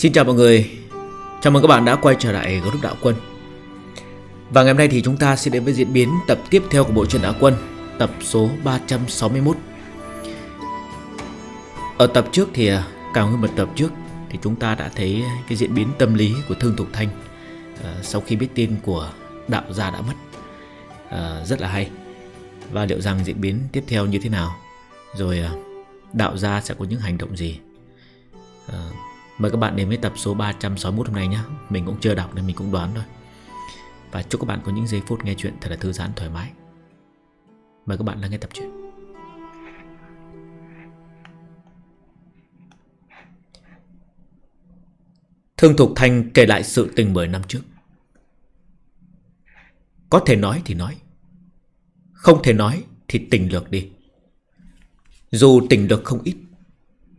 Xin chào mọi người Chào mừng các bạn đã quay trở lại group Đạo Quân Và ngày hôm nay thì chúng ta sẽ đến với diễn biến tập tiếp theo của bộ truyện Đạo Quân Tập số 361 Ở tập trước thì à, cả hơn một tập trước Thì chúng ta đã thấy cái diễn biến tâm lý của Thương Thục Thanh à, Sau khi biết tin của Đạo Gia đã mất à, Rất là hay Và liệu rằng diễn biến tiếp theo như thế nào Rồi Đạo Gia sẽ có những hành động gì Mời các bạn đến với tập số 361 hôm nay nhé Mình cũng chưa đọc nên mình cũng đoán thôi Và chúc các bạn có những giây phút nghe chuyện thật là thư giãn thoải mái Mời các bạn lắng nghe tập truyện Thương Thục Thanh kể lại sự tình 10 năm trước Có thể nói thì nói Không thể nói thì tình lược đi Dù tình lược không ít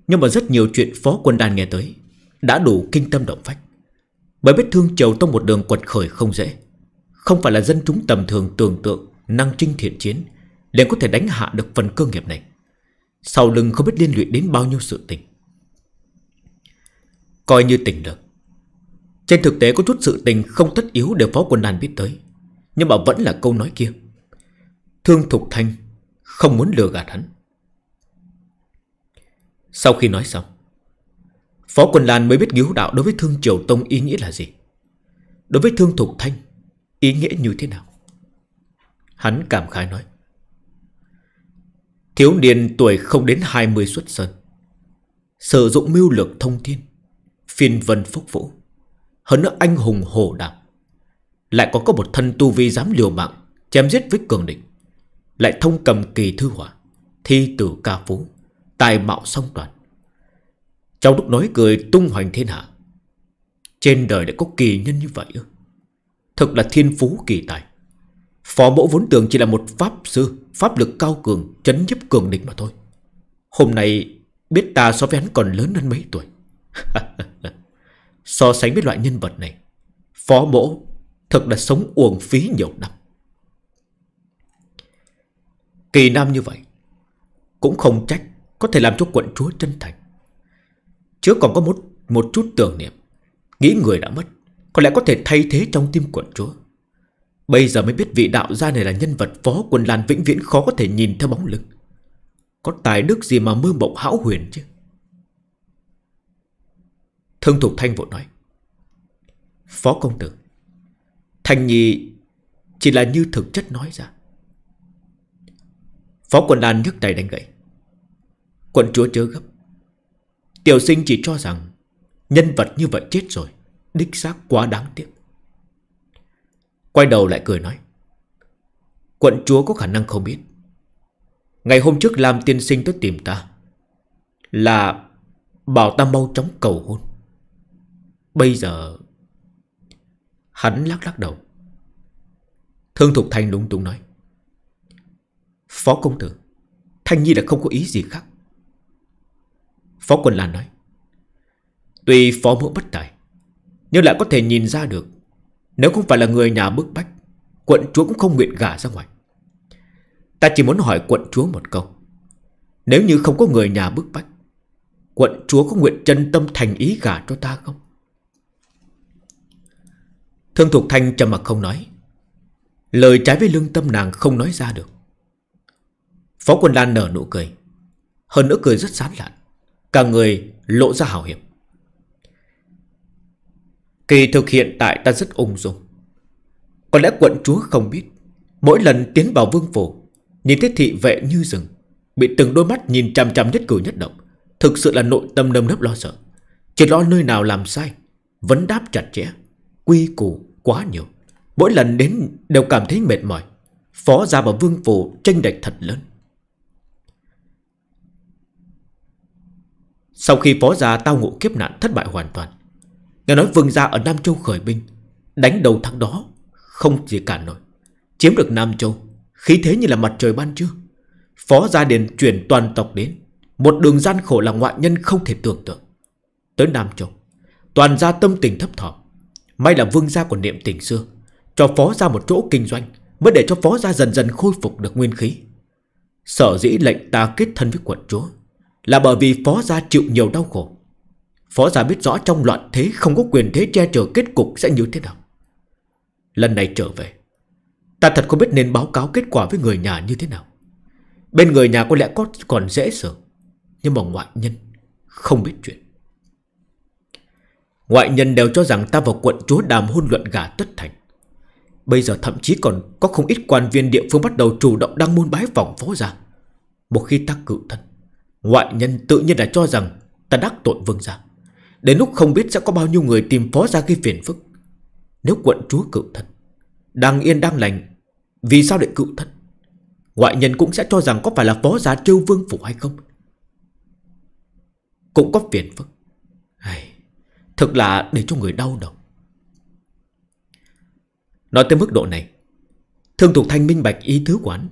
Nhưng mà rất nhiều chuyện phó quân đàn nghe tới đã đủ kinh tâm động phách Bởi vết thương chầu Tông một đường quật khởi không dễ Không phải là dân chúng tầm thường tưởng tượng Năng trinh thiện chiến liền có thể đánh hạ được phần cơ nghiệp này Sau lưng không biết liên lụy đến bao nhiêu sự tình Coi như tình được Trên thực tế có chút sự tình không tất yếu Đều phó quân đàn biết tới Nhưng mà vẫn là câu nói kia Thương Thục Thanh không muốn lừa gạt hắn Sau khi nói xong Phó Quần Lan mới biết cứu đạo đối với Thương Triều Tông ý nghĩa là gì Đối với Thương Thục Thanh Ý nghĩa như thế nào Hắn cảm khái nói Thiếu niên tuổi không đến 20 xuất sơn Sử dụng mưu lược thông thiên phiền vân phúc vũ Hơn nữa anh hùng hồ đảm Lại còn có một thân tu vi dám liều mạng Chém giết với cường địch Lại thông cầm kỳ thư hỏa Thi tử ca phú Tài mạo song toàn trong lúc nói cười tung hoành thiên hạ Trên đời lại có kỳ nhân như vậy ư Thực là thiên phú kỳ tài Phó mẫu vốn tưởng chỉ là một pháp sư Pháp lực cao cường Chấn nhiếp cường địch mà thôi Hôm nay biết ta so với hắn còn lớn hơn mấy tuổi So sánh với loại nhân vật này Phó mẫu Thật là sống uổng phí nhiều năm Kỳ nam như vậy Cũng không trách Có thể làm cho quận chúa chân thành Chứ còn có một, một chút tưởng niệm Nghĩ người đã mất Có lẽ có thể thay thế trong tim quận chúa Bây giờ mới biết vị đạo gia này là nhân vật phó quân Lan vĩnh viễn khó có thể nhìn theo bóng lưng Có tài đức gì mà mơ mộng hão huyền chứ Thương Thục Thanh vội nói Phó công tử Thành Nhi chỉ là như thực chất nói ra Phó quân Lan nhấc tay đánh gậy Quận chúa chớ gấp Tiểu sinh chỉ cho rằng Nhân vật như vậy chết rồi Đích xác quá đáng tiếc Quay đầu lại cười nói Quận chúa có khả năng không biết Ngày hôm trước làm tiên sinh tới tìm ta Là Bảo ta mau chóng cầu hôn Bây giờ Hắn lắc lắc đầu Thương Thục Thanh lúng túng nói Phó công tử Thanh Nhi là không có ý gì khác Phó Quân Lan nói Tuy phó mẫu bất tài Nhưng lại có thể nhìn ra được Nếu không phải là người nhà bức bách Quận chúa cũng không nguyện gả ra ngoài Ta chỉ muốn hỏi quận chúa một câu Nếu như không có người nhà bức bách Quận chúa có nguyện chân tâm thành ý gả cho ta không Thương Thục Thanh trầm mặt không nói Lời trái với lương tâm nàng không nói ra được Phó Quân Lan nở nụ cười Hơn nữa cười rất sán lạn Cả người lộ ra hào hiệp Kỳ thực hiện tại ta rất ung dung Có lẽ quận chúa không biết Mỗi lần tiến vào vương phủ Nhìn thấy thị vệ như rừng Bị từng đôi mắt nhìn chằm chằm nhất cử nhất động Thực sự là nội tâm nâm nấp lo sợ Chỉ lo nơi nào làm sai Vấn đáp chặt chẽ Quy củ quá nhiều Mỗi lần đến đều cảm thấy mệt mỏi Phó ra vào vương phủ tranh đạch thật lớn Sau khi phó gia tao ngộ kiếp nạn thất bại hoàn toàn Nghe nói vương gia ở Nam Châu khởi binh Đánh đầu thắng đó Không gì cả nổi Chiếm được Nam Châu Khí thế như là mặt trời ban chưa Phó gia đền chuyển toàn tộc đến Một đường gian khổ là ngoại nhân không thể tưởng tượng Tới Nam Châu Toàn gia tâm tình thấp thỏm May là vương gia của niệm tình xưa Cho phó gia một chỗ kinh doanh Mới để cho phó gia dần dần khôi phục được nguyên khí Sở dĩ lệnh ta kết thân với quận chúa là bởi vì phó gia chịu nhiều đau khổ Phó gia biết rõ trong loạn thế Không có quyền thế che chở kết cục sẽ như thế nào Lần này trở về Ta thật không biết nên báo cáo kết quả với người nhà như thế nào Bên người nhà có lẽ có còn dễ sợ Nhưng mà ngoại nhân Không biết chuyện Ngoại nhân đều cho rằng ta vào quận chúa đàm hôn luận gà tất thành Bây giờ thậm chí còn có không ít quan viên địa phương bắt đầu chủ động đăng môn bái phòng phó gia Một khi ta cự thân Ngoại nhân tự nhiên là cho rằng ta đắc tội vương gia. Đến lúc không biết sẽ có bao nhiêu người tìm phó gia gây phiền phức. Nếu quận chúa cựu thật, đang yên đang lành, vì sao lại cựu thật? Ngoại nhân cũng sẽ cho rằng có phải là phó gia trêu vương phủ hay không? Cũng có phiền phức. Hay, thực là để cho người đau đầu. Nói tới mức độ này, Thương Thục Thanh minh bạch ý thứ quán.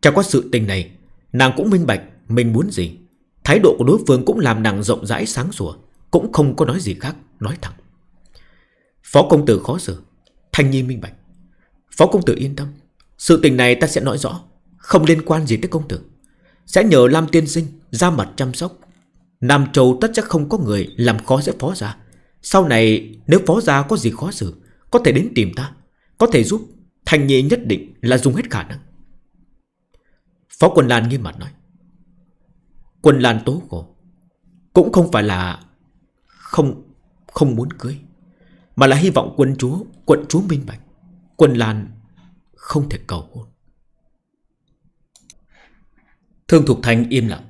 Chẳng có sự tình này, nàng cũng minh bạch mình muốn gì. Thái độ của đối phương cũng làm nàng rộng rãi sáng sủa Cũng không có nói gì khác Nói thẳng Phó công tử khó xử Thanh nhi minh bạch Phó công tử yên tâm Sự tình này ta sẽ nói rõ Không liên quan gì tới công tử Sẽ nhờ Lam tiên sinh ra mặt chăm sóc Nam Châu tất chắc không có người làm khó dễ phó gia Sau này nếu phó gia có gì khó xử Có thể đến tìm ta Có thể giúp Thanh nhi nhất định là dùng hết khả năng Phó Quân Lan nghiêm mặt nói Quân Lan tố khổ Cũng không phải là Không không muốn cưới Mà là hy vọng quân chúa Quận chúa minh bạch Quân Lan không thể cầu hôn Thương Thục Thanh im lặng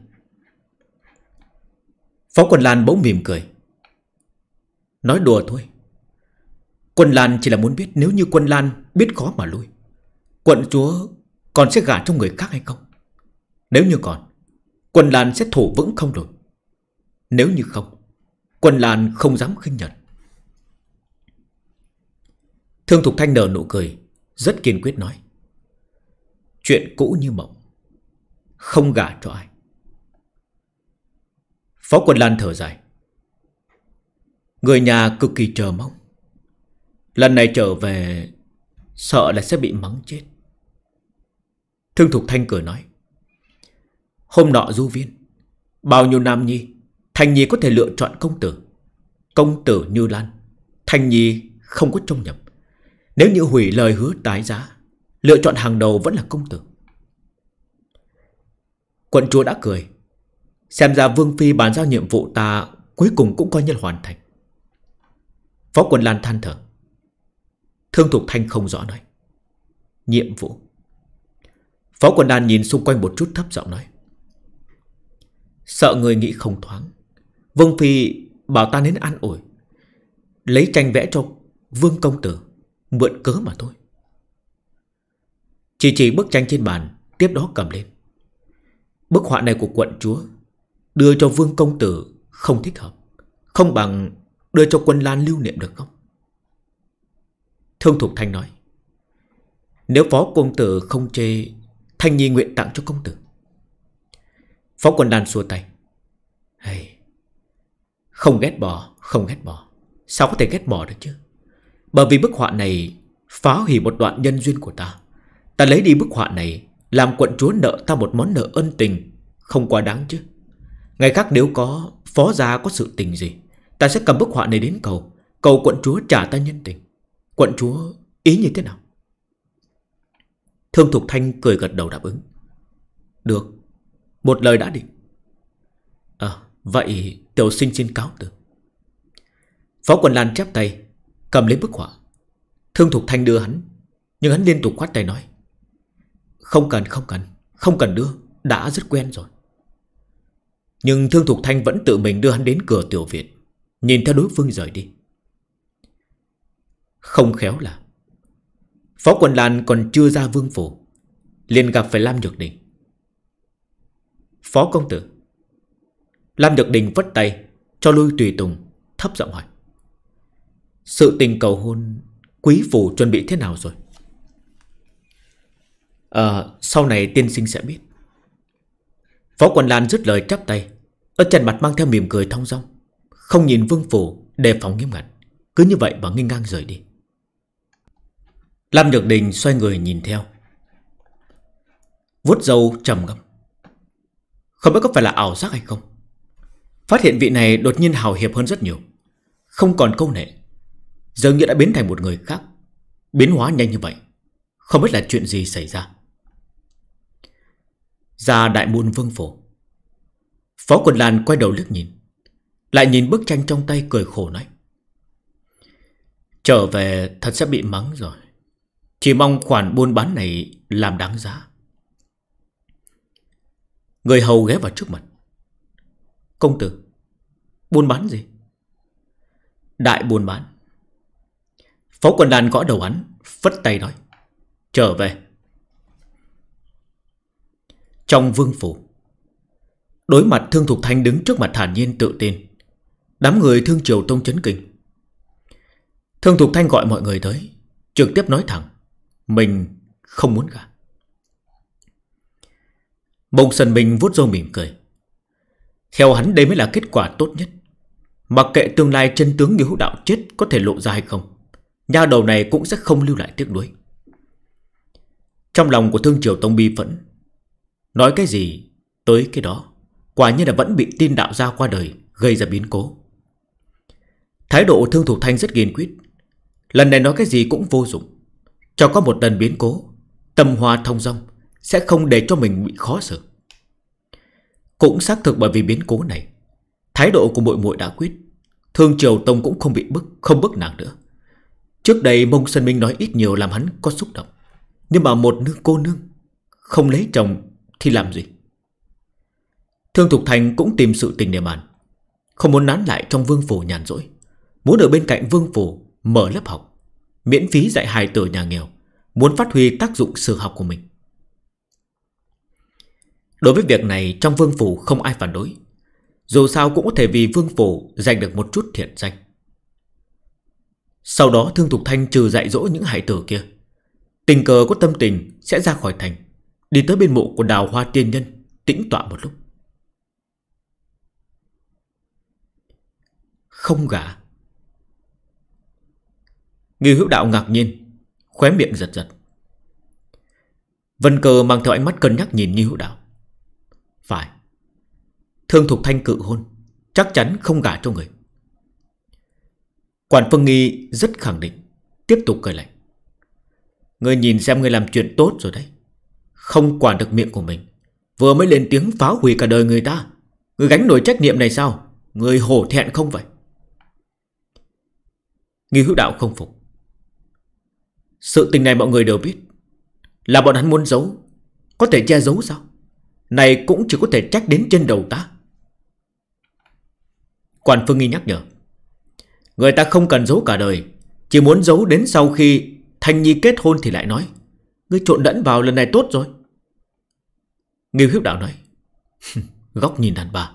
Phó Quân Lan bỗng mỉm cười Nói đùa thôi Quân Lan chỉ là muốn biết Nếu như Quân Lan biết khó mà lui Quận chúa còn sẽ gả cho người khác hay không Nếu như còn Quần làn sẽ thủ vững không rồi Nếu như không Quần làn không dám khinh nhận Thương Thục Thanh nở nụ cười Rất kiên quyết nói Chuyện cũ như mộng Không gả cho ai Phó quần Làn thở dài Người nhà cực kỳ chờ mong Lần này trở về Sợ là sẽ bị mắng chết Thương Thục Thanh cười nói Hôm nọ du viên Bao nhiêu nam nhi Thành nhi có thể lựa chọn công tử Công tử như Lan Thành nhi không có trông nhập Nếu như hủy lời hứa tái giá Lựa chọn hàng đầu vẫn là công tử Quận chúa đã cười Xem ra Vương Phi bàn giao nhiệm vụ ta Cuối cùng cũng coi như hoàn thành Phó quần Lan than thở Thương thuộc Thanh không rõ nói Nhiệm vụ Phó quần Lan nhìn xung quanh một chút thấp giọng nói Sợ người nghĩ không thoáng Vương Phi bảo ta đến ăn ổi, Lấy tranh vẽ cho Vương Công Tử Mượn cớ mà thôi Chỉ chỉ bức tranh trên bàn Tiếp đó cầm lên Bức họa này của quận chúa Đưa cho Vương Công Tử không thích hợp Không bằng đưa cho quân Lan lưu niệm được không Thương Thục Thanh nói Nếu phó công tử không chê Thanh Nhi nguyện tặng cho công tử Phó quân đàn xua tay hey, Không ghét bỏ Không ghét bỏ Sao có thể ghét bỏ được chứ Bởi vì bức họa này phá hủy một đoạn nhân duyên của ta Ta lấy đi bức họa này Làm quận chúa nợ ta một món nợ ân tình Không quá đáng chứ Ngày khác nếu có phó gia có sự tình gì Ta sẽ cầm bức họa này đến cầu Cầu quận chúa trả ta nhân tình Quận chúa ý như thế nào Thương Thục Thanh cười gật đầu đáp ứng Được một lời đã định À vậy tiểu sinh xin cáo từ Phó quần lan chắp tay Cầm lấy bức họa Thương Thục Thanh đưa hắn Nhưng hắn liên tục khoát tay nói Không cần không cần Không cần đưa Đã rất quen rồi Nhưng Thương Thục Thanh vẫn tự mình đưa hắn đến cửa tiểu viện Nhìn theo đối phương rời đi Không khéo là Phó Quần Lan còn chưa ra vương phủ liền gặp phải Lam Nhược Đình Phó công tử Lam Nhật Đình vất tay Cho lui tùy tùng Thấp giọng hỏi Sự tình cầu hôn Quý phủ chuẩn bị thế nào rồi à, sau này tiên sinh sẽ biết Phó Quần Lan dứt lời chắp tay Ở trần mặt mang theo mỉm cười thong dong Không nhìn vương phủ đề phòng nghiêm ngặt Cứ như vậy mà nghiêng ngang rời đi Lam Nhược Đình xoay người nhìn theo vuốt râu trầm ngâm không biết có phải là ảo giác hay không Phát hiện vị này đột nhiên hào hiệp hơn rất nhiều Không còn câu nệ Dường như đã biến thành một người khác Biến hóa nhanh như vậy Không biết là chuyện gì xảy ra Ra đại môn vương phổ Phó quần làn quay đầu liếc nhìn Lại nhìn bức tranh trong tay cười khổ nói Trở về thật sẽ bị mắng rồi Chỉ mong khoản buôn bán này làm đáng giá Người hầu ghé vào trước mặt Công tử Buôn bán gì Đại buôn bán Phó quần đàn gõ đầu án, Phất tay nói Trở về Trong vương phủ Đối mặt Thương Thục Thanh đứng trước mặt thản nhiên tự tin Đám người Thương Triều Tông chấn kinh Thương Thục Thanh gọi mọi người tới Trực tiếp nói thẳng Mình không muốn cả Mông Sần mình vuốt râu mỉm cười Theo hắn đây mới là kết quả tốt nhất Mặc kệ tương lai chân tướng như hữu đạo chết Có thể lộ ra hay không Nhà đầu này cũng sẽ không lưu lại tiếc nuối Trong lòng của Thương Triều Tông Bi phẫn Nói cái gì Tới cái đó Quả nhiên là vẫn bị tin đạo ra qua đời Gây ra biến cố Thái độ Thương Thủ Thanh rất kiên quyết Lần này nói cái gì cũng vô dụng Cho có một lần biến cố Tâm hòa thông rong. Sẽ không để cho mình bị khó xử Cũng xác thực bởi vì biến cố này Thái độ của muội muội đã quyết Thương Triều Tông cũng không bị bức Không bức nàng nữa Trước đây Mông Sơn Minh nói ít nhiều làm hắn có xúc động Nhưng mà một nương cô nương Không lấy chồng thì làm gì Thương Thục Thành cũng tìm sự tình để bàn Không muốn nán lại trong vương phủ nhàn rỗi Muốn ở bên cạnh vương phủ Mở lớp học Miễn phí dạy hài tử nhà nghèo Muốn phát huy tác dụng sự học của mình Đối với việc này trong vương phủ không ai phản đối Dù sao cũng có thể vì vương phủ Giành được một chút thiện danh Sau đó Thương Thục Thanh trừ dạy dỗ những hải tử kia Tình cờ có tâm tình Sẽ ra khỏi thành Đi tới bên mộ của đào hoa tiên nhân Tĩnh tọa một lúc Không gả Nghi hữu đạo ngạc nhiên Khóe miệng giật giật Vân cờ mang theo ánh mắt cân nhắc nhìn Nghi hữu đạo phải Thương Thục Thanh cự hôn Chắc chắn không gả cho người Quản Phương Nghi rất khẳng định Tiếp tục cười lạnh người nhìn xem người làm chuyện tốt rồi đấy Không quản được miệng của mình Vừa mới lên tiếng phá hủy cả đời người ta người gánh nổi trách nhiệm này sao người hổ thẹn không vậy Nghi hữu đạo không phục Sự tình này mọi người đều biết Là bọn hắn muốn giấu Có thể che giấu sao này cũng chỉ có thể trách đến trên đầu ta Quản Phương Nghi nhắc nhở Người ta không cần giấu cả đời Chỉ muốn giấu đến sau khi Thanh Nhi kết hôn thì lại nói Ngươi trộn lẫn vào lần này tốt rồi Nghiêu hiếp đạo nói Góc nhìn đàn bà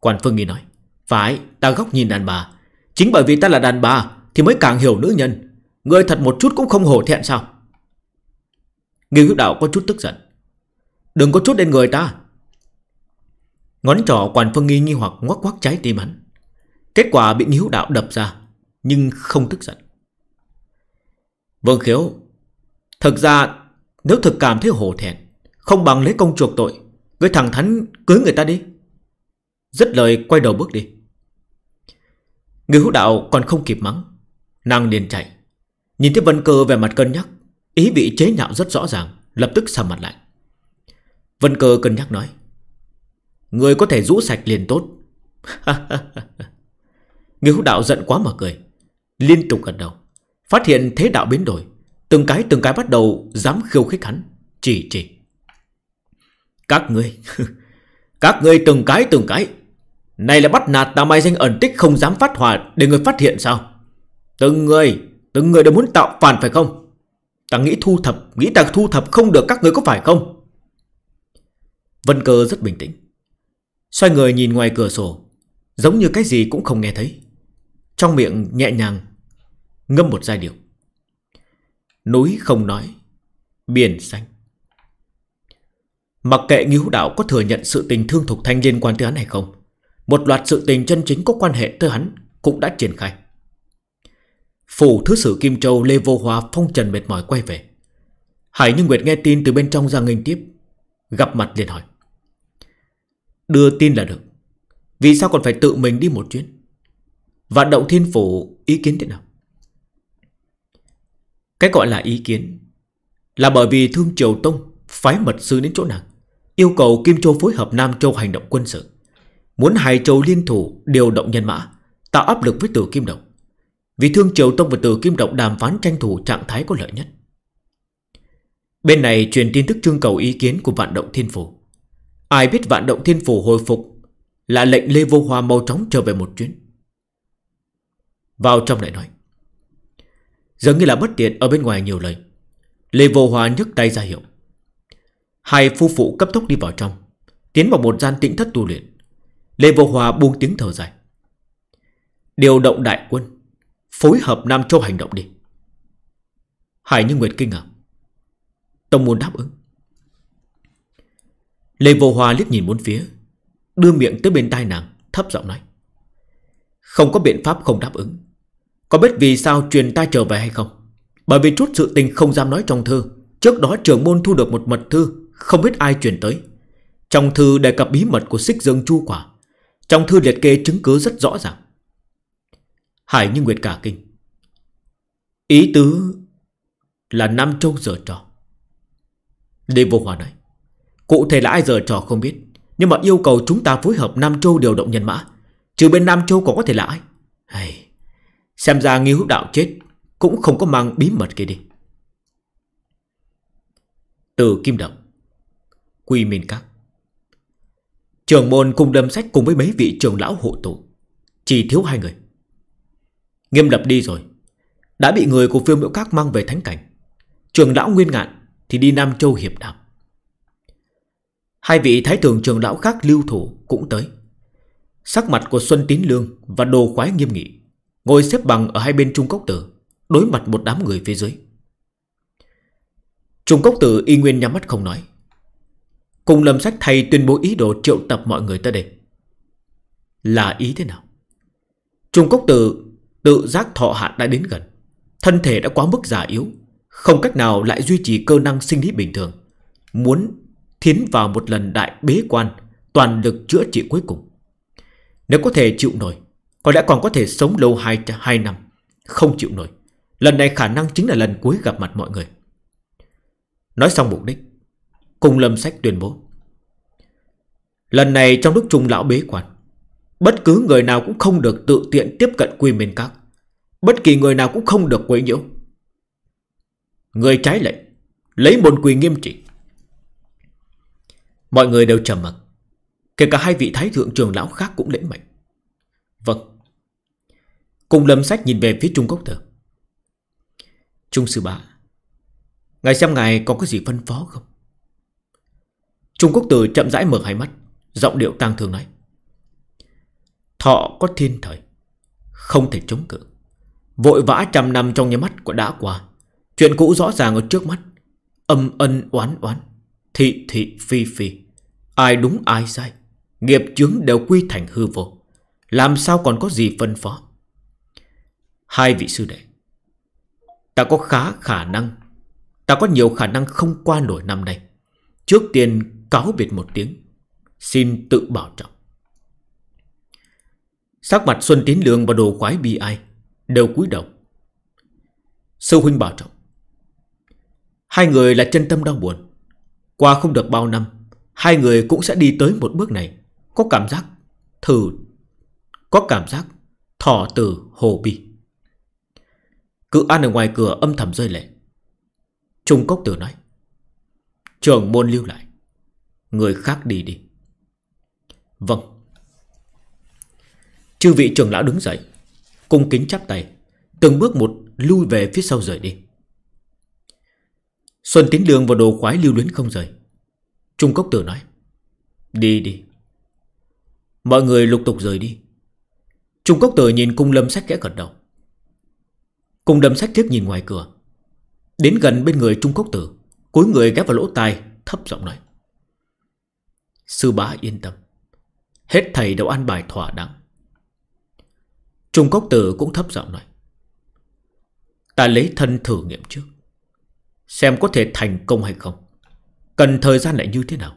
Quản Phương Nghi nói Phải, ta góc nhìn đàn bà Chính bởi vì ta là đàn bà Thì mới càng hiểu nữ nhân Ngươi thật một chút cũng không hổ thẹn sao Nghiêu hiếp đạo có chút tức giận Đừng có chút đến người ta Ngón trỏ quản phương nghi nghi hoặc ngoắc ngoắc trái tim hắn Kết quả bị nghi hữu đạo đập ra Nhưng không tức giận Vương khiếu thật ra nếu thực cảm thấy hổ thẹn Không bằng lấy công chuộc tội Ngươi thẳng thắn cưới người ta đi rất lời quay đầu bước đi Người hữu đạo còn không kịp mắng Nàng liền chạy Nhìn thấy Vân Cơ về mặt cân nhắc Ý bị chế nhạo rất rõ ràng Lập tức sầm mặt lại Vân Cơ cân nhắc nói Người có thể rũ sạch liền tốt người Nghiếu đạo giận quá mà cười Liên tục gật đầu Phát hiện thế đạo biến đổi Từng cái từng cái bắt đầu dám khiêu khích hắn Chỉ chỉ Các ngươi Các ngươi từng cái từng cái Này là bắt nạt ta mai danh ẩn tích không dám phát hỏa Để người phát hiện sao Từng người Từng người đều muốn tạo phản phải không Ta nghĩ thu thập Nghĩ ta thu thập không được các người có phải không Vân Cơ rất bình tĩnh Xoay người nhìn ngoài cửa sổ Giống như cái gì cũng không nghe thấy Trong miệng nhẹ nhàng Ngâm một giai điệu Núi không nói Biển xanh Mặc kệ Nghiếu Đạo có thừa nhận sự tình thương thuộc Thanh liên quan tới hắn hay không Một loạt sự tình chân chính có quan hệ tới hắn Cũng đã triển khai Phủ Thứ Sử Kim Châu Lê Vô Hòa phong trần mệt mỏi quay về Hải Như Nguyệt nghe tin từ bên trong ra nghênh tiếp Gặp mặt liền hỏi Đưa tin là được Vì sao còn phải tự mình đi một chuyến Và động thiên phủ ý kiến thế nào Cái gọi là ý kiến Là bởi vì Thương Triều Tông Phái mật sư đến chỗ nàng Yêu cầu Kim Châu phối hợp Nam Châu hành động quân sự Muốn hai châu liên thủ Điều động nhân mã Tạo áp lực với Tử Kim Động Vì Thương Triều Tông và Tử Kim Động đàm phán tranh thủ trạng thái có lợi nhất Bên này truyền tin tức trưng cầu ý kiến của vạn động thiên phủ Ai biết vạn động thiên phủ hồi phục Là lệnh Lê Vô Hoa mau chóng trở về một chuyến Vào trong lại nói giống như là bất tiện ở bên ngoài nhiều lời Lê Vô Hoa nhấc tay ra hiệu Hai phu phụ cấp tốc đi vào trong Tiến vào một gian tĩnh thất tu luyện Lê Vô Hoa buông tiếng thở dài Điều động đại quân Phối hợp Nam Châu hành động đi Hải Như Nguyệt kinh ngạc Tông môn đáp ứng Lê Vô Hoa liếc nhìn bốn phía Đưa miệng tới bên tai nàng Thấp giọng nói Không có biện pháp không đáp ứng Có biết vì sao truyền ta trở về hay không Bởi vì chút sự tình không dám nói trong thư Trước đó trưởng môn thu được một mật thư Không biết ai truyền tới Trong thư đề cập bí mật của xích dương chu quả Trong thư liệt kê chứng cứ rất rõ ràng Hải như Nguyệt cả kinh Ý tứ là Nam Châu giờ trò Lê Vô Hòa nói Cụ thể là ai giờ trò không biết Nhưng mà yêu cầu chúng ta phối hợp Nam Châu điều động nhân mã Trừ bên Nam Châu còn có thể là ai hey. Xem ra nghi hữu đạo chết Cũng không có mang bí mật kia đi Từ Kim Động Quy Minh Các Trường môn cùng đâm sách cùng với mấy vị trường lão hộ tụ Chỉ thiếu hai người Nghiêm lập đi rồi Đã bị người của phiêu miễu các mang về thánh cảnh Trường lão nguyên ngạn Thì đi Nam Châu hiệp đạp Hai vị thái thượng trường lão khác lưu thủ cũng tới Sắc mặt của Xuân Tín Lương và đồ khoái nghiêm nghị Ngồi xếp bằng ở hai bên Trung Cốc Tử Đối mặt một đám người phía dưới Trung Cốc Tử y nguyên nhắm mắt không nói Cùng lâm sách thầy tuyên bố ý đồ triệu tập mọi người tới đây Là ý thế nào? Trung Cốc Tử tự giác thọ hạn đã đến gần Thân thể đã quá mức già yếu Không cách nào lại duy trì cơ năng sinh lý bình thường Muốn Thiến vào một lần đại bế quan Toàn lực chữa trị cuối cùng Nếu có thể chịu nổi Có lẽ còn có thể sống lâu 2, 2 năm Không chịu nổi Lần này khả năng chính là lần cuối gặp mặt mọi người Nói xong mục đích Cùng lâm sách tuyên bố Lần này trong lúc trung lão bế quan Bất cứ người nào cũng không được tự tiện tiếp cận quy mền các Bất kỳ người nào cũng không được quấy nhiễu Người trái lệnh Lấy môn quỳ nghiêm trị Mọi người đều trầm mặc Kể cả hai vị thái thượng trường lão khác cũng lễ mệnh Vâng Cùng lâm sách nhìn về phía Trung quốc Tử Trung sư bá Ngài xem ngài có cái gì phân phó không Trung Quốc Tử chậm rãi mở hai mắt Giọng điệu tang thường nói Thọ có thiên thời Không thể chống cự Vội vã trăm năm trong nhà mắt đã qua Chuyện cũ rõ ràng ở trước mắt Âm ân oán oán thị thị phi phi. Ai đúng ai sai, nghiệp chướng đều quy thành hư vô. Làm sao còn có gì phân phó? Hai vị sư đệ, ta có khá khả năng, ta có nhiều khả năng không qua nổi năm nay. Trước tiên cáo biệt một tiếng, xin tự bảo trọng. Sắc mặt Xuân tín Lương và đồ quái bi ai Đều cúi đầu Sư huynh bảo trọng Hai người là chân tâm đau buồn qua không được bao năm Hai người cũng sẽ đi tới một bước này Có cảm giác thử Có cảm giác thỏ từ hồ bi Cự an ở ngoài cửa âm thầm rơi lệ Trung Cốc Tử nói Trường môn lưu lại Người khác đi đi Vâng Chư vị trưởng lão đứng dậy Cung kính chắp tay Từng bước một lui về phía sau rời đi Xuân Tín đường và đồ khoái lưu luyến không rời Trung Cốc Tử nói Đi đi Mọi người lục tục rời đi Trung Cốc Tử nhìn cung lâm sách kẽ gật đầu Cung lâm sách thiết nhìn ngoài cửa Đến gần bên người Trung Cốc Tử cuối người ghép vào lỗ tai Thấp giọng nói Sư bá yên tâm Hết thầy đều ăn bài thỏa đáng Trung Cốc Tử cũng thấp giọng nói Ta lấy thân thử nghiệm trước Xem có thể thành công hay không Cần thời gian lại như thế nào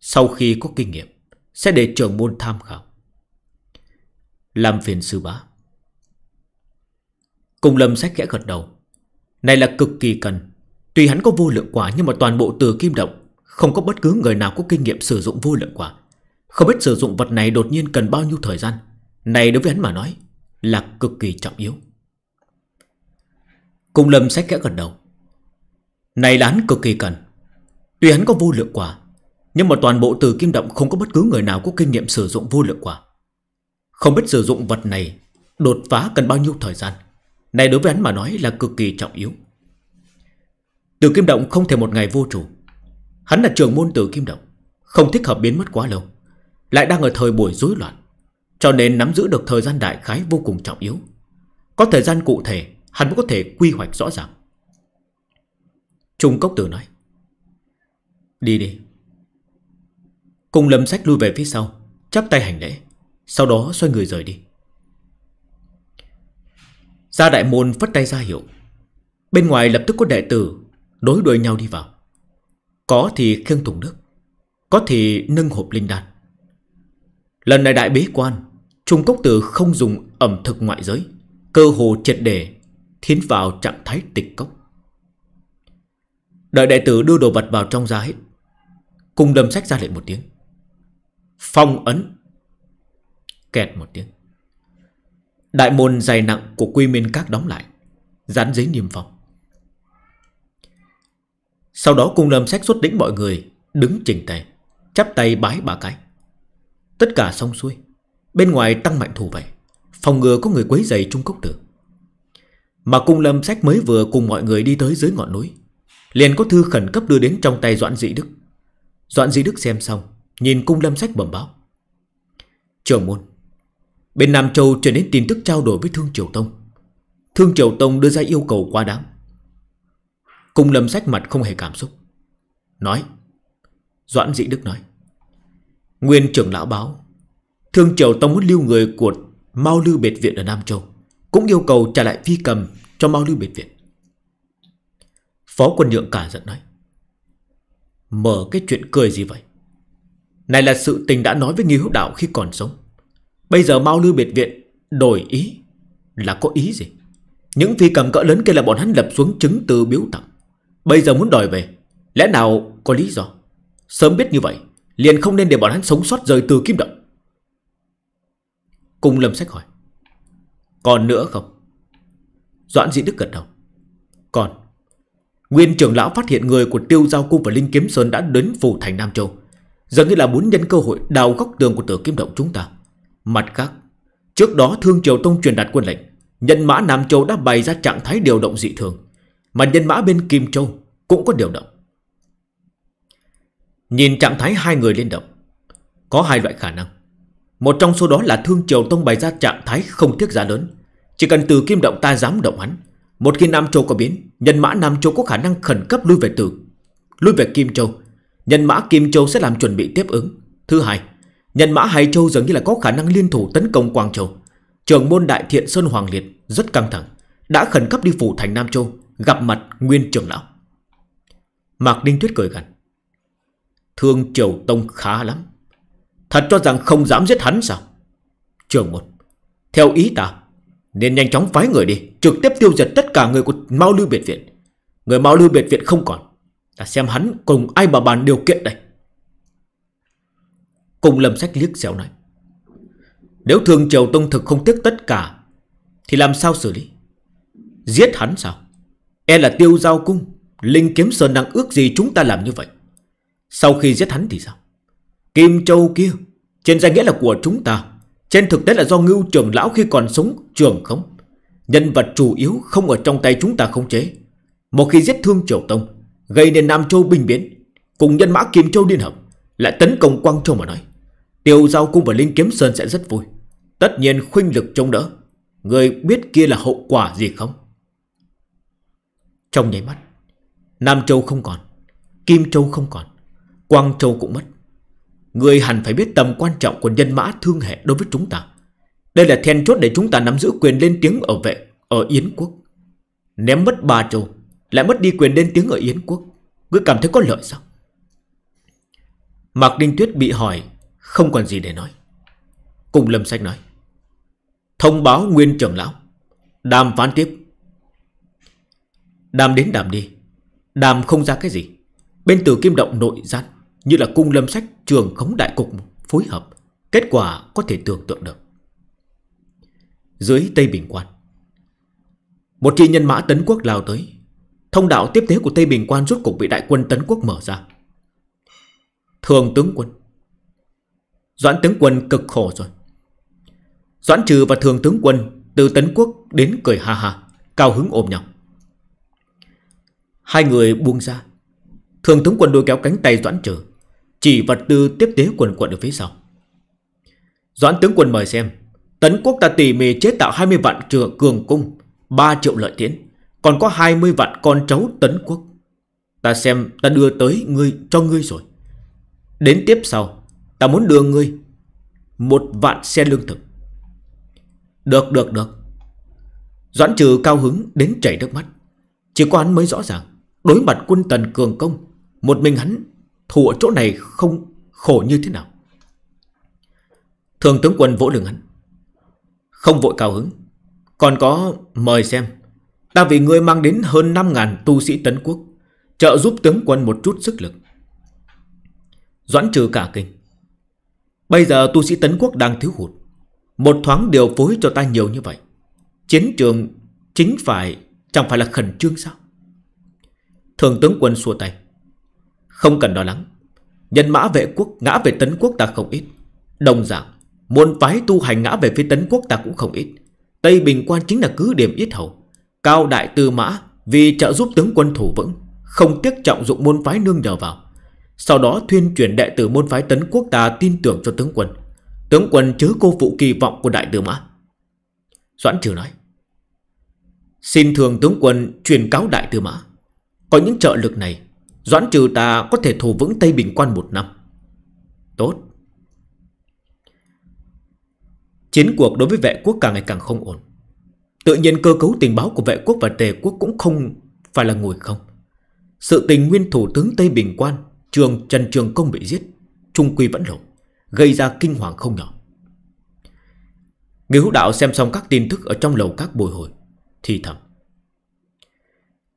Sau khi có kinh nghiệm Sẽ để trưởng môn tham khảo Làm phiền sư bá Cùng lâm sách kẽ gật đầu Này là cực kỳ cần Tuy hắn có vô lượng quả nhưng mà toàn bộ từ kim động Không có bất cứ người nào có kinh nghiệm sử dụng vô lượng quả Không biết sử dụng vật này đột nhiên cần bao nhiêu thời gian Này đối với hắn mà nói Là cực kỳ trọng yếu Cùng lâm sách kẽ gật đầu này là cực kỳ cần Tuy hắn có vô lượng quả Nhưng mà toàn bộ từ kim động không có bất cứ người nào Có kinh nghiệm sử dụng vô lượng quả Không biết sử dụng vật này Đột phá cần bao nhiêu thời gian Này đối với hắn mà nói là cực kỳ trọng yếu Từ kim động không thể một ngày vô chủ Hắn là trường môn từ kim động Không thích hợp biến mất quá lâu Lại đang ở thời buổi rối loạn Cho nên nắm giữ được thời gian đại khái vô cùng trọng yếu Có thời gian cụ thể Hắn mới có thể quy hoạch rõ ràng Trung Cốc Tử nói Đi đi Cùng lâm sách lui về phía sau Chắp tay hành lễ Sau đó xoay người rời đi Ra đại môn phất tay ra hiệu Bên ngoài lập tức có đệ tử Đối đuôi nhau đi vào Có thì khiêng thùng nước Có thì nâng hộp linh đan Lần này đại bế quan Trung Cốc Tử không dùng ẩm thực ngoại giới Cơ hồ triệt đề Thiến vào trạng thái tịch cốc Đợi đệ tử đưa đồ vật vào trong ra hết Cung đâm sách ra lệnh một tiếng Phong ấn Kẹt một tiếng Đại môn dày nặng của quy minh các đóng lại Dán giấy niêm phong Sau đó cung lâm sách xuất đỉnh mọi người Đứng chỉnh tề Chắp tay bái bà cái Tất cả xong xuôi Bên ngoài tăng mạnh thủ vậy Phòng ngừa có người quấy giày trung cốc tử Mà cung lâm sách mới vừa cùng mọi người đi tới dưới ngọn núi Liền có thư khẩn cấp đưa đến trong tay Doãn Dĩ Đức Doãn Dĩ Đức xem xong Nhìn cung lâm sách bẩm báo Trường môn Bên Nam Châu truyền đến tin tức trao đổi với Thương Triều Tông Thương Triều Tông đưa ra yêu cầu quá đáng Cung lâm sách mặt không hề cảm xúc Nói Doãn Dĩ Đức nói Nguyên trưởng lão báo Thương Triều Tông muốn lưu người của Mao Lưu Biệt Viện ở Nam Châu Cũng yêu cầu trả lại phi cầm cho Mao Lưu Biệt Viện Phó quân nhượng cả giận nói Mở cái chuyện cười gì vậy Này là sự tình đã nói với Nghi Húc Đạo khi còn sống Bây giờ mau lưu biệt viện Đổi ý Là có ý gì Những phi cầm cỡ lớn kia là bọn hắn lập xuống chứng từ biếu tặng Bây giờ muốn đòi về Lẽ nào có lý do Sớm biết như vậy Liền không nên để bọn hắn sống sót rời từ kim động Cung lâm sách hỏi Còn nữa không Doãn dĩ đức gật đầu Còn Nguyên trưởng lão phát hiện người của tiêu giao cung và Linh Kiếm Sơn đã đến phủ thành Nam Châu. Giờ như là muốn nhân cơ hội đào góc tường của tử kiếm động chúng ta. Mặt khác, trước đó Thương Triều Tông truyền đạt quân lệnh, nhân mã Nam Châu đã bày ra trạng thái điều động dị thường, mà nhân mã bên Kim Châu cũng có điều động. Nhìn trạng thái hai người lên động, có hai loại khả năng. Một trong số đó là Thương Triều Tông bày ra trạng thái không tiếc giá lớn, chỉ cần từ kim động ta dám động hắn một khi Nam Châu có biến, nhân mã Nam Châu có khả năng khẩn cấp lui về Tử, lui về Kim Châu. Nhân mã Kim Châu sẽ làm chuẩn bị tiếp ứng. Thứ hai, nhân mã Hải Châu dường như là có khả năng liên thủ tấn công Quang Châu. Trường môn Đại Thiện Sơn Hoàng Liệt rất căng thẳng, đã khẩn cấp đi phủ thành Nam Châu, gặp mặt Nguyên Trường Lão. Mạc Đinh Tuyết cười gằn. Thương Triều Tông khá lắm. Thật cho rằng không dám giết hắn sao? Trường môn, theo ý ta, nên nhanh chóng phái người đi Trực tiếp tiêu diệt tất cả người của Mao Lưu Biệt Viện Người Mao Lưu Biệt Viện không còn Ta xem hắn cùng ai mà bàn điều kiện đây Cùng lầm sách liếc xéo này Nếu thường triều tông thực không tiếc tất cả Thì làm sao xử lý Giết hắn sao E là tiêu giao cung Linh kiếm sơn đang ước gì chúng ta làm như vậy Sau khi giết hắn thì sao Kim châu kia Trên danh nghĩa là của chúng ta trên thực tế là do ngưu trưởng lão khi còn sống trường không Nhân vật chủ yếu không ở trong tay chúng ta khống chế Một khi giết thương Triều Tông Gây nên Nam Châu bình biến Cùng nhân mã Kim Châu điên hợp Lại tấn công Quang Châu mà nói Tiêu Giao Cung và Linh Kiếm Sơn sẽ rất vui Tất nhiên khuynh lực chống đỡ Người biết kia là hậu quả gì không Trong nháy mắt Nam Châu không còn Kim Châu không còn Quang Châu cũng mất Người hẳn phải biết tầm quan trọng của nhân mã thương hệ đối với chúng ta Đây là then chốt để chúng ta nắm giữ quyền lên tiếng ở vệ Ở Yến quốc Ném mất ba châu Lại mất đi quyền lên tiếng ở Yến quốc Ngươi cảm thấy có lợi sao Mạc Đinh Tuyết bị hỏi Không còn gì để nói Cùng Lâm Sách nói Thông báo nguyên trưởng lão Đàm phán tiếp Đàm đến đàm đi Đàm không ra cái gì Bên từ kim động nội gián như là cung lâm sách trường khống đại cục phối hợp Kết quả có thể tưởng tượng được Dưới Tây Bình Quan Một chi nhân mã Tấn Quốc lao tới Thông đạo tiếp tế của Tây Bình Quan rốt cục bị đại quân Tấn Quốc mở ra Thường tướng quân Doãn tướng quân cực khổ rồi Doãn trừ và thường tướng quân Từ Tấn Quốc đến cười ha ha Cao hứng ôm nhau Hai người buông ra Thường tướng quân đôi kéo cánh tay Doãn Trừ Chỉ vật tư tiếp tế quần quận ở phía sau Doãn tướng quân mời xem Tấn quốc ta tỉ mỉ chế tạo 20 vạn trường cường cung 3 triệu lợi tiến Còn có 20 vạn con trấu tấn quốc Ta xem ta đưa tới ngươi cho ngươi rồi Đến tiếp sau Ta muốn đưa ngươi Một vạn xe lương thực Được được được Doãn trừ cao hứng đến chảy nước mắt Chỉ có hắn mới rõ ràng Đối mặt quân tần cường công một mình hắn thù ở chỗ này không khổ như thế nào Thường tướng quân vỗ lưng hắn Không vội cao hứng Còn có mời xem Ta vì người mang đến hơn 5.000 tu sĩ tấn quốc Trợ giúp tướng quân một chút sức lực Doãn trừ cả kinh Bây giờ tu sĩ tấn quốc đang thiếu hụt Một thoáng điều phối cho ta nhiều như vậy Chiến trường chính phải Chẳng phải là khẩn trương sao Thường tướng quân xua tay không cần lo lắng Nhân mã vệ quốc ngã về tấn quốc ta không ít Đồng dạng Môn phái tu hành ngã về phía tấn quốc ta cũng không ít Tây Bình Quan chính là cứ điểm ít hầu Cao đại tư mã Vì trợ giúp tướng quân thủ vững Không tiếc trọng dụng môn phái nương nhờ vào Sau đó thuyên truyền đệ tử môn phái tấn quốc ta tin tưởng cho tướng quân Tướng quân chớ cô phụ kỳ vọng của đại tư mã Doãn trừ nói Xin thường tướng quân truyền cáo đại tư mã Có những trợ lực này Doãn trừ ta có thể thủ vững Tây Bình Quan một năm Tốt Chiến cuộc đối với vệ quốc càng ngày càng không ổn Tự nhiên cơ cấu tình báo của vệ quốc và tề quốc cũng không phải là ngồi không Sự tình nguyên thủ tướng Tây Bình Quan Trường Trần Trường Công bị giết Trung Quy vẫn lộ Gây ra kinh hoàng không nhỏ Người hữu đạo xem xong các tin tức Ở trong lầu các bồi hồi Thì thầm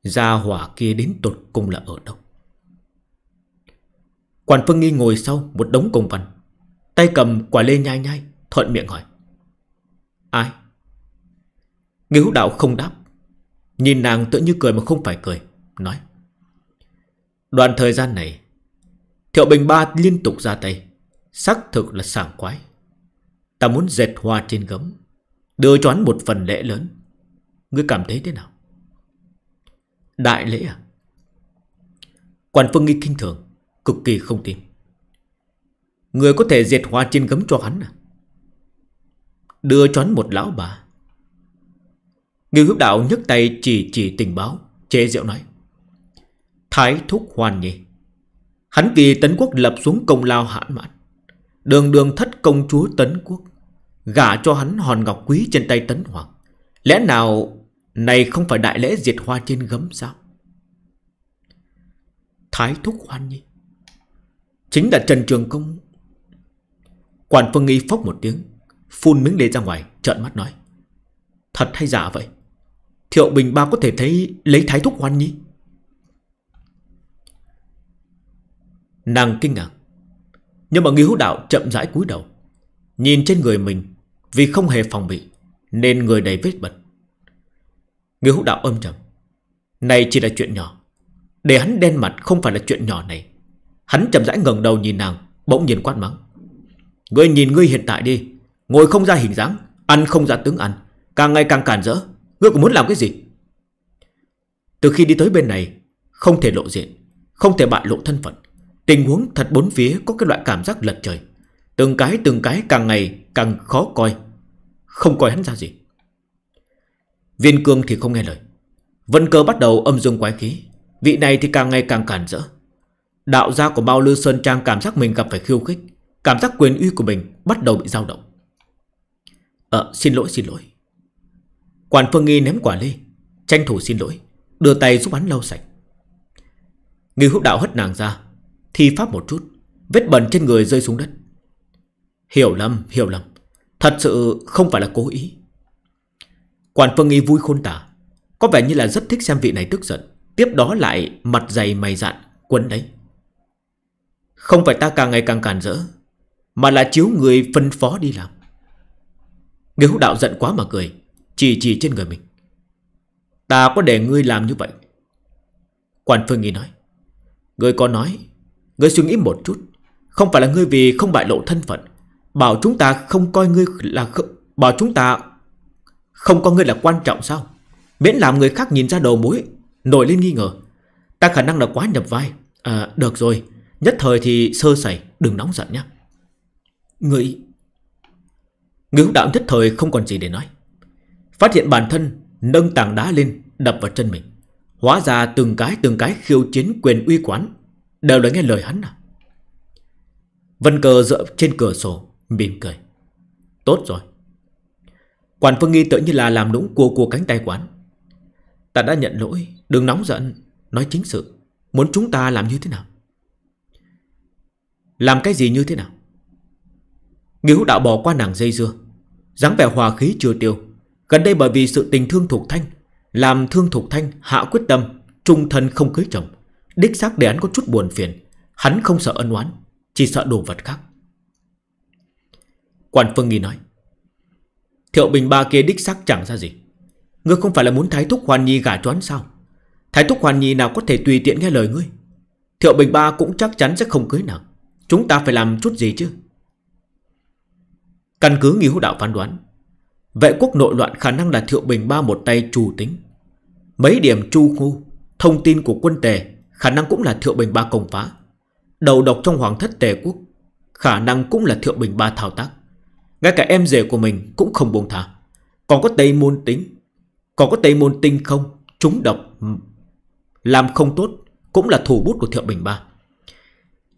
Gia hỏa kia đến tột cùng là ở đâu Quản Phương Nghi ngồi sau một đống công văn Tay cầm quả lê nhai nhai Thuận miệng hỏi Ai? Nghiếu đạo không đáp Nhìn nàng tự như cười mà không phải cười Nói Đoạn thời gian này Thiệu Bình Ba liên tục ra tay sắc thực là sảng quái Ta muốn dệt hoa trên gấm Đưa cho hắn một phần lễ lớn Ngươi cảm thấy thế nào Đại lễ à Quản Phương Nghi kinh thường Cực kỳ không tin Người có thể diệt hoa trên gấm cho hắn à Đưa cho hắn một lão bà người hữu đạo nhấc tay chỉ chỉ tình báo Chế diệu nói Thái thúc hoàn nhỉ Hắn kỳ tấn quốc lập xuống công lao hãn mạn Đường đường thất công chúa tấn quốc Gả cho hắn hòn ngọc quý trên tay tấn hoàng Lẽ nào Này không phải đại lễ diệt hoa trên gấm sao Thái thúc hoan nhỉ Chính là Trần Trường Công Quản Phương Nghi phốc một tiếng Phun miếng lê ra ngoài trợn mắt nói Thật hay giả vậy Thiệu Bình Ba có thể thấy lấy thái thúc hoan nhi Nàng kinh ngạc Nhưng mà Nghi Hữu Đạo chậm rãi cúi đầu Nhìn trên người mình Vì không hề phòng bị Nên người đầy vết bật Nghi Hữu Đạo âm trầm Này chỉ là chuyện nhỏ Để hắn đen mặt không phải là chuyện nhỏ này Hắn chậm rãi ngẩng đầu nhìn nàng Bỗng nhiên quát mắng Ngươi nhìn ngươi hiện tại đi Ngồi không ra hình dáng Ăn không ra tướng ăn Càng ngày càng cản rỡ Ngươi cũng muốn làm cái gì Từ khi đi tới bên này Không thể lộ diện Không thể bại lộ thân phận Tình huống thật bốn phía có cái loại cảm giác lật trời Từng cái từng cái càng ngày càng khó coi Không coi hắn ra gì Viên cương thì không nghe lời Vân cơ bắt đầu âm dương quái khí Vị này thì càng ngày càng cản rỡ Đạo gia của Bao Lư Sơn Trang cảm giác mình gặp phải khiêu khích Cảm giác quyền uy của mình bắt đầu bị dao động Ờ xin lỗi xin lỗi Quản Phương Nghi ném quả lê Tranh thủ xin lỗi Đưa tay giúp hắn lau sạch Nghi hút đạo hất nàng ra Thi pháp một chút Vết bẩn trên người rơi xuống đất Hiểu lầm hiểu lầm Thật sự không phải là cố ý Quản Phương Nghi vui khôn tả Có vẻ như là rất thích xem vị này tức giận Tiếp đó lại mặt dày mày dạn Quấn đấy không phải ta càng ngày càng cản rỡ Mà là chiếu người phân phó đi làm Người húc đạo giận quá mà cười Chỉ chỉ trên người mình Ta có để ngươi làm như vậy Quản Phương Nghi nói Ngươi có nói Ngươi suy nghĩ một chút Không phải là ngươi vì không bại lộ thân phận Bảo chúng ta không coi ngươi là không, Bảo chúng ta Không coi ngươi là quan trọng sao Miễn làm người khác nhìn ra đầu mối Nổi lên nghi ngờ Ta khả năng là quá nhập vai À được rồi Nhất thời thì sơ sẩy Đừng nóng giận nhé Người Người húc đạo nhất thời không còn gì để nói Phát hiện bản thân Nâng tảng đá lên đập vào chân mình Hóa ra từng cái từng cái khiêu chiến quyền uy quán Đều đã nghe lời hắn à Vân cờ dựa trên cửa sổ Mỉm cười Tốt rồi Quản Phương Nghi tự như là làm nũng cua cua cánh tay quán Ta đã nhận lỗi Đừng nóng giận Nói chính sự Muốn chúng ta làm như thế nào làm cái gì như thế nào Nghĩa hữu đạo bỏ qua nàng dây dưa dáng vẻ hòa khí chưa tiêu Gần đây bởi vì sự tình thương thuộc Thanh Làm thương thuộc Thanh hạ quyết tâm Trung thân không cưới chồng Đích xác để hắn có chút buồn phiền Hắn không sợ ân oán Chỉ sợ đồ vật khác Quản Phương Nghi nói Thiệu Bình ba kia đích xác chẳng ra gì Ngươi không phải là muốn Thái Thúc Hoàn Nhi gả choán sao Thái Thúc Hoàn Nhi nào có thể tùy tiện nghe lời ngươi Thiệu Bình ba cũng chắc chắn sẽ không cưới nàng Chúng ta phải làm chút gì chứ Căn cứ nghi hữu đạo phán đoán Vệ quốc nội loạn khả năng là Thiệu Bình Ba một tay chủ tính Mấy điểm chu khu Thông tin của quân tề Khả năng cũng là Thiệu Bình Ba công phá Đầu độc trong hoàng thất tề quốc Khả năng cũng là Thiệu Bình Ba thao tác Ngay cả em rể của mình cũng không buông thả Còn có Tây Môn Tính Còn có Tây Môn Tinh không Chúng độc Làm không tốt Cũng là thủ bút của Thiệu Bình Ba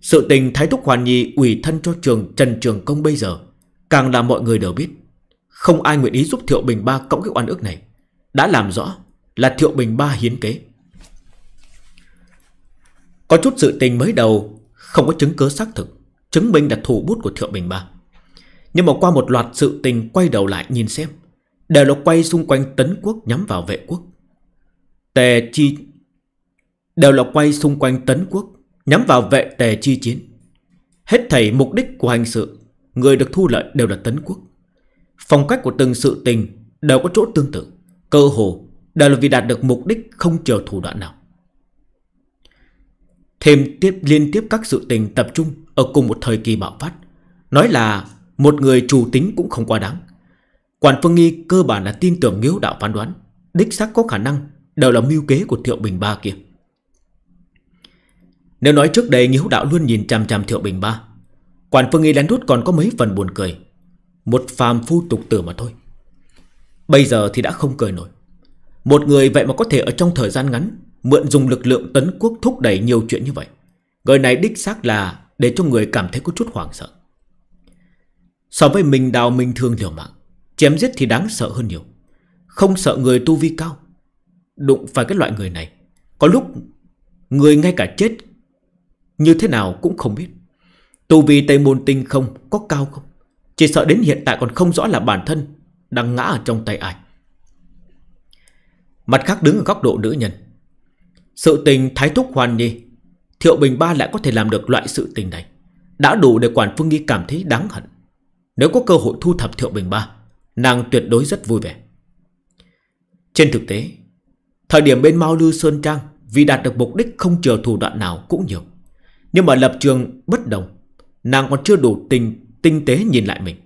sự tình Thái Thúc Hoàn Nhi ủy thân cho trường Trần Trường Công bây giờ Càng là mọi người đều biết Không ai nguyện ý giúp Thiệu Bình Ba cộng cái oan ước này Đã làm rõ là Thiệu Bình Ba hiến kế Có chút sự tình mới đầu Không có chứng cứ xác thực Chứng minh là thủ bút của Thiệu Bình Ba Nhưng mà qua một loạt sự tình quay đầu lại nhìn xem Đều là quay xung quanh tấn quốc nhắm vào vệ quốc Tề chi Đều là quay xung quanh tấn quốc Nhắm vào vệ tề chi chiến Hết thảy mục đích của hành sự Người được thu lợi đều là tấn quốc Phong cách của từng sự tình Đều có chỗ tương tự Cơ hồ đều là vì đạt được mục đích Không chờ thủ đoạn nào Thêm tiếp liên tiếp các sự tình tập trung Ở cùng một thời kỳ bạo phát Nói là một người chủ tính cũng không quá đáng Quản Phương Nghi cơ bản là tin tưởng nghiếu đạo phán đoán Đích xác có khả năng Đều là mưu kế của Thiệu Bình Ba kia nếu nói trước đây Nghiếu Đạo luôn nhìn chằm chằm Thiệu Bình Ba Quản Phương Nghi lén rút còn có mấy phần buồn cười Một phàm phu tục tử mà thôi Bây giờ thì đã không cười nổi Một người vậy mà có thể ở trong thời gian ngắn Mượn dùng lực lượng tấn quốc thúc đẩy nhiều chuyện như vậy Người này đích xác là Để cho người cảm thấy có chút hoảng sợ So với mình đào mình thương liều mạng Chém giết thì đáng sợ hơn nhiều Không sợ người tu vi cao Đụng phải cái loại người này Có lúc người ngay cả chết như thế nào cũng không biết Tu vi Tây Môn Tinh không có cao không Chỉ sợ đến hiện tại còn không rõ là bản thân Đang ngã ở trong tay ai Mặt khác đứng ở góc độ nữ nhân Sự tình Thái Thúc Hoàn Nhi Thiệu Bình Ba lại có thể làm được loại sự tình này Đã đủ để Quản Phương Nghi cảm thấy đáng hận Nếu có cơ hội thu thập Thiệu Bình Ba Nàng tuyệt đối rất vui vẻ Trên thực tế Thời điểm bên Mao Lư Sơn Trang Vì đạt được mục đích không chờ thủ đoạn nào cũng nhiều nhưng mà lập trường bất đồng Nàng còn chưa đủ tình tinh tế nhìn lại mình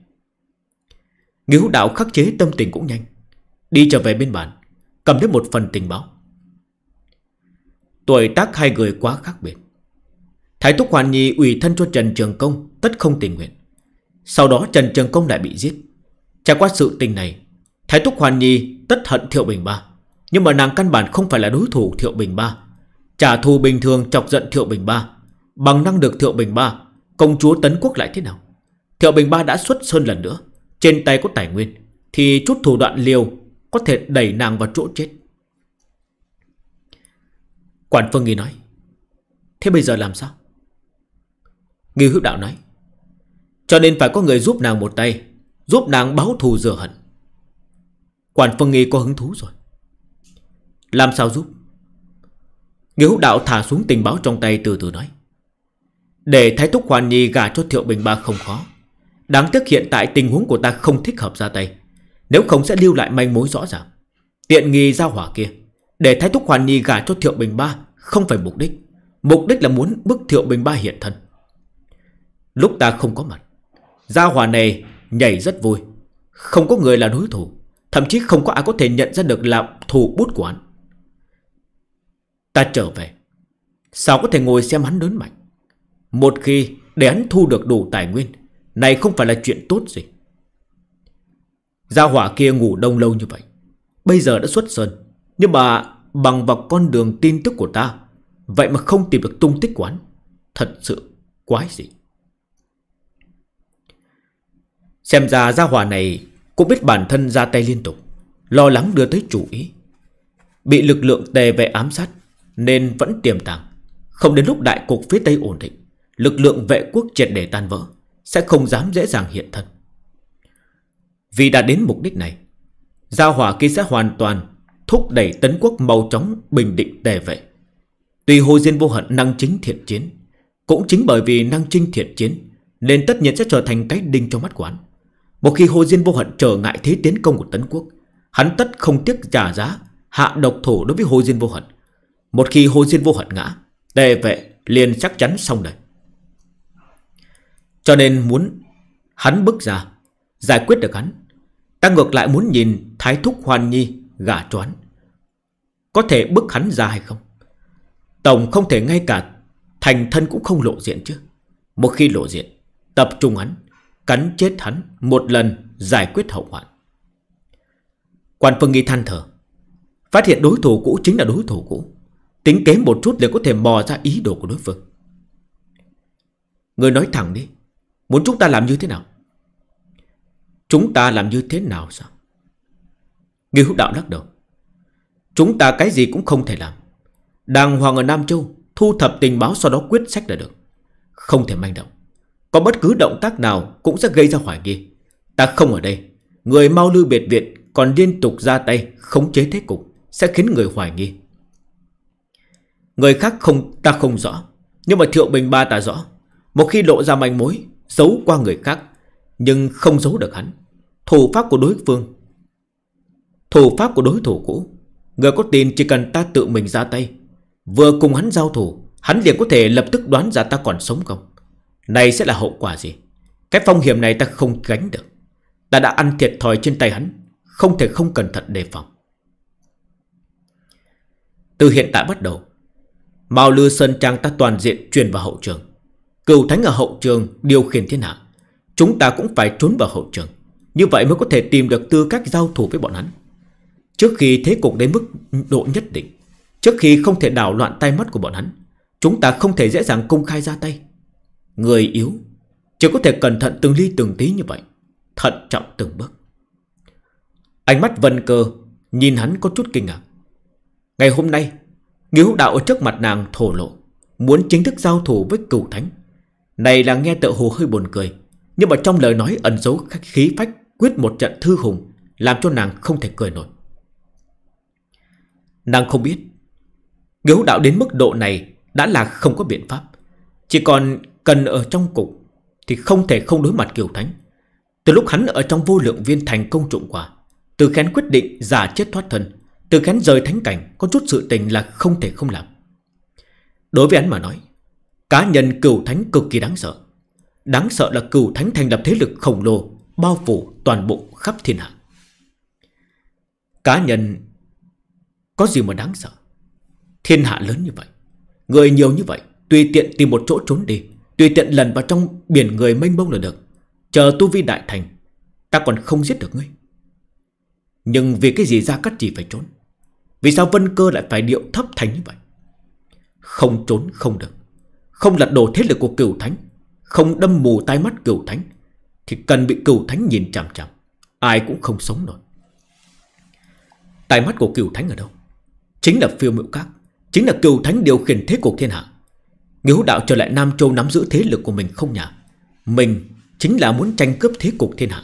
Nghiếu hút đạo khắc chế tâm tình cũng nhanh Đi trở về bên bản Cầm đến một phần tình báo Tuổi tác hai người quá khác biệt Thái Túc Hoàn Nhi ủy thân cho Trần Trường Công Tất không tình nguyện Sau đó Trần Trường Công lại bị giết Trải qua sự tình này Thái Túc Hoàn Nhi tất hận Thiệu Bình Ba Nhưng mà nàng căn bản không phải là đối thủ Thiệu Bình Ba Trả thù bình thường chọc giận Thiệu Bình Ba Bằng năng được Thiệu Bình Ba Công chúa Tấn Quốc lại thế nào Thiệu Bình Ba đã xuất sơn lần nữa Trên tay có tài nguyên Thì chút thủ đoạn liều Có thể đẩy nàng vào chỗ chết Quản Phương Nghi nói Thế bây giờ làm sao Nghi hữu đạo nói Cho nên phải có người giúp nàng một tay Giúp nàng báo thù rửa hận Quản Phương Nghi có hứng thú rồi Làm sao giúp Nghi hữu đạo thả xuống tình báo trong tay từ từ nói để Thái Thúc Hoàn Nhi gả cho Thiệu Bình Ba không khó Đáng tiếc hiện tại tình huống của ta không thích hợp ra tay Nếu không sẽ lưu lại manh mối rõ ràng Tiện nghi giao hỏa kia Để Thái Thúc Hoàn Nhi gả cho Thiệu Bình Ba Không phải mục đích Mục đích là muốn bức Thiệu Bình Ba hiện thân Lúc ta không có mặt Gia hỏa này nhảy rất vui Không có người là đối thủ Thậm chí không có ai có thể nhận ra được là thù bút của hắn Ta trở về Sao có thể ngồi xem hắn lớn mạnh một khi để hắn thu được đủ tài nguyên Này không phải là chuyện tốt gì Gia hỏa kia ngủ đông lâu như vậy Bây giờ đã xuất sơn Nhưng mà bằng vào con đường tin tức của ta Vậy mà không tìm được tung tích quán Thật sự quái gì Xem ra gia hỏa này Cũng biết bản thân ra tay liên tục Lo lắng đưa tới chủ ý Bị lực lượng tề về ám sát Nên vẫn tiềm tàng Không đến lúc đại cục phía Tây ổn định Lực lượng vệ quốc triệt để tan vỡ Sẽ không dám dễ dàng hiện thân Vì đã đến mục đích này Giao hỏa kia sẽ hoàn toàn Thúc đẩy tấn quốc mau chóng Bình định tề vệ Tùy Hồ Diên Vô Hận năng chính thiện chiến Cũng chính bởi vì năng chính thiện chiến Nên tất nhiên sẽ trở thành cái đinh trong mắt quán Một khi Hồ Diên Vô Hận trở ngại thế tiến công của Tấn Quốc Hắn tất không tiếc trả giá Hạ độc thủ đối với Hồ Diên Vô Hận Một khi Hồ Diên Vô Hận ngã Tề vệ liền chắc chắn xong đời cho nên muốn hắn bước ra Giải quyết được hắn Ta ngược lại muốn nhìn Thái Thúc Hoan Nhi gả choán Có thể bức hắn ra hay không Tổng không thể ngay cả Thành thân cũng không lộ diện chứ Một khi lộ diện Tập trung hắn Cắn chết hắn Một lần giải quyết hậu hoạn Quan Phương Nghi than thở Phát hiện đối thủ cũ chính là đối thủ cũ Tính kém một chút để có thể mò ra ý đồ của đối phương Người nói thẳng đi Muốn chúng ta làm như thế nào Chúng ta làm như thế nào sao Nghi húc đạo lắc đầu Chúng ta cái gì cũng không thể làm Đàng hoàng ở Nam Châu Thu thập tình báo sau đó quyết sách là được Không thể manh động Có bất cứ động tác nào cũng sẽ gây ra hoài nghi Ta không ở đây Người mau lưu biệt viện còn liên tục ra tay Khống chế thế cục Sẽ khiến người hoài nghi Người khác không ta không rõ Nhưng mà Thiệu Bình Ba ta rõ Một khi lộ ra manh mối Giấu qua người khác Nhưng không giấu được hắn Thủ pháp của đối phương Thủ pháp của đối thủ cũ Người có tin chỉ cần ta tự mình ra tay Vừa cùng hắn giao thủ Hắn liền có thể lập tức đoán ra ta còn sống không Này sẽ là hậu quả gì Cái phong hiểm này ta không gánh được Ta đã ăn thiệt thòi trên tay hắn Không thể không cẩn thận đề phòng Từ hiện tại bắt đầu Mao Lư Sơn Trang ta toàn diện truyền vào hậu trường Cựu thánh ở hậu trường điều khiển thiên hạ Chúng ta cũng phải trốn vào hậu trường Như vậy mới có thể tìm được tư cách giao thủ với bọn hắn Trước khi thế cục đến mức độ nhất định Trước khi không thể đảo loạn tay mắt của bọn hắn Chúng ta không thể dễ dàng công khai ra tay Người yếu Chỉ có thể cẩn thận từng ly từng tí như vậy Thận trọng từng bước Ánh mắt vân cơ Nhìn hắn có chút kinh ngạc Ngày hôm nay Nghiêu đạo ở trước mặt nàng thổ lộ Muốn chính thức giao thủ với cửu thánh này là nghe tợ hồ hơi buồn cười Nhưng mà trong lời nói ẩn dấu khách khí phách Quyết một trận thư hùng Làm cho nàng không thể cười nổi Nàng không biết Gấu đạo đến mức độ này Đã là không có biện pháp Chỉ còn cần ở trong cục Thì không thể không đối mặt Kiều Thánh Từ lúc hắn ở trong vô lượng viên thành công trụng quả Từ khén quyết định giả chết thoát thân Từ khén rời thánh cảnh Có chút sự tình là không thể không làm Đối với hắn mà nói Cá nhân cửu thánh cực kỳ đáng sợ Đáng sợ là cửu thánh thành lập thế lực khổng lồ Bao phủ toàn bộ khắp thiên hạ Cá nhân Có gì mà đáng sợ Thiên hạ lớn như vậy Người nhiều như vậy Tùy tiện tìm một chỗ trốn đi Tùy tiện lần vào trong biển người mênh mông là được Chờ tu vi đại thành Ta còn không giết được ngươi Nhưng vì cái gì ra cắt chỉ phải trốn Vì sao vân cơ lại phải điệu thấp thành như vậy Không trốn không được không lật đổ thế lực của cửu thánh Không đâm mù tai mắt cửu thánh Thì cần bị cửu thánh nhìn chằm chằm Ai cũng không sống nổi Tai mắt của cửu thánh ở đâu Chính là phiêu miệu các Chính là cửu thánh điều khiển thế cuộc thiên hạ Nếu đạo trở lại Nam Châu nắm giữ thế lực của mình không nhà Mình chính là muốn tranh cướp thế cục thiên hạ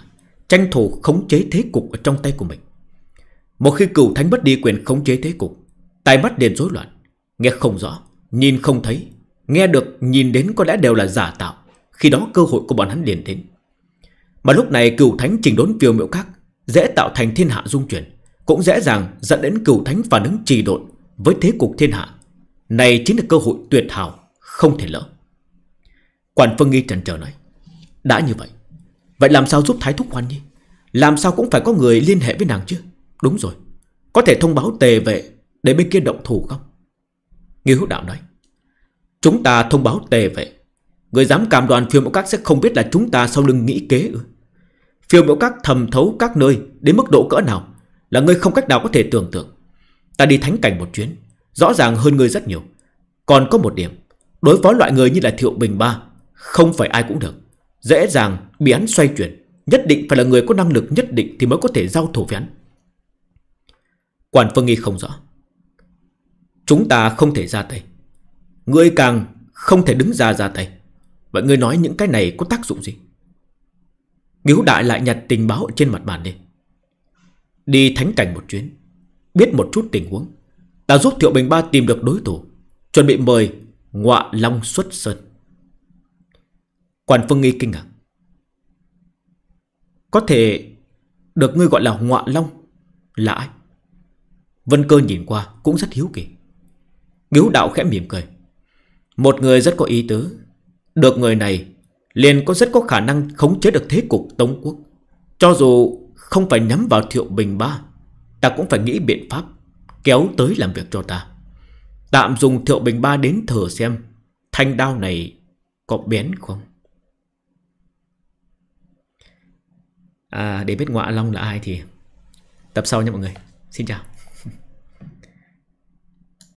Tranh thủ khống chế thế cục ở trong tay của mình Một khi cửu thánh mất đi quyền khống chế thế cục Tai mắt đền rối loạn Nghe không rõ Nhìn không thấy Nghe được, nhìn đến có lẽ đều là giả tạo Khi đó cơ hội của bọn hắn liền đến Mà lúc này cửu thánh trình đốn phiêu miệu các Dễ tạo thành thiên hạ dung chuyển Cũng dễ dàng dẫn đến cửu thánh phản ứng trì độn Với thế cục thiên hạ Này chính là cơ hội tuyệt hảo Không thể lỡ Quản phân Nghi trần chờ nói Đã như vậy Vậy làm sao giúp Thái Thúc Hoan Nhi Làm sao cũng phải có người liên hệ với nàng chứ Đúng rồi Có thể thông báo tề vệ Để bên kia động thủ không Nghi hữu đạo nói Chúng ta thông báo tề vậy Người dám cảm đoàn phiêu mẫu các sẽ không biết là chúng ta sau lưng nghĩ kế Phiêu mẫu các thầm thấu các nơi Đến mức độ cỡ nào Là người không cách nào có thể tưởng tượng Ta đi thánh cảnh một chuyến Rõ ràng hơn người rất nhiều Còn có một điểm Đối phó loại người như là Thiệu Bình Ba Không phải ai cũng được Dễ dàng bị án xoay chuyển Nhất định phải là người có năng lực nhất định Thì mới có thể giao thủ với án Quản Phương Nghi không rõ Chúng ta không thể ra tay Ngươi càng không thể đứng ra ra tay Vậy ngươi nói những cái này có tác dụng gì Nghiếu đại lại nhặt tình báo trên mặt bàn đi Đi thánh cảnh một chuyến Biết một chút tình huống Ta giúp Thiệu Bình Ba tìm được đối thủ Chuẩn bị mời Ngoạ Long xuất sơn Quản Phương Nghi kinh ngạc Có thể Được ngươi gọi là Ngoạ Long Là ai Vân Cơ nhìn qua cũng rất hiếu kỳ Nghiếu đạo khẽ mỉm cười một người rất có ý tứ Được người này Liền có rất có khả năng khống chế được thế cục Tống quốc Cho dù không phải nhắm vào Thiệu Bình Ba Ta cũng phải nghĩ biện pháp Kéo tới làm việc cho ta Tạm dùng Thiệu Bình Ba đến thử xem Thanh đao này có bén không À để biết Ngọa Long là ai thì Tập sau nha mọi người Xin chào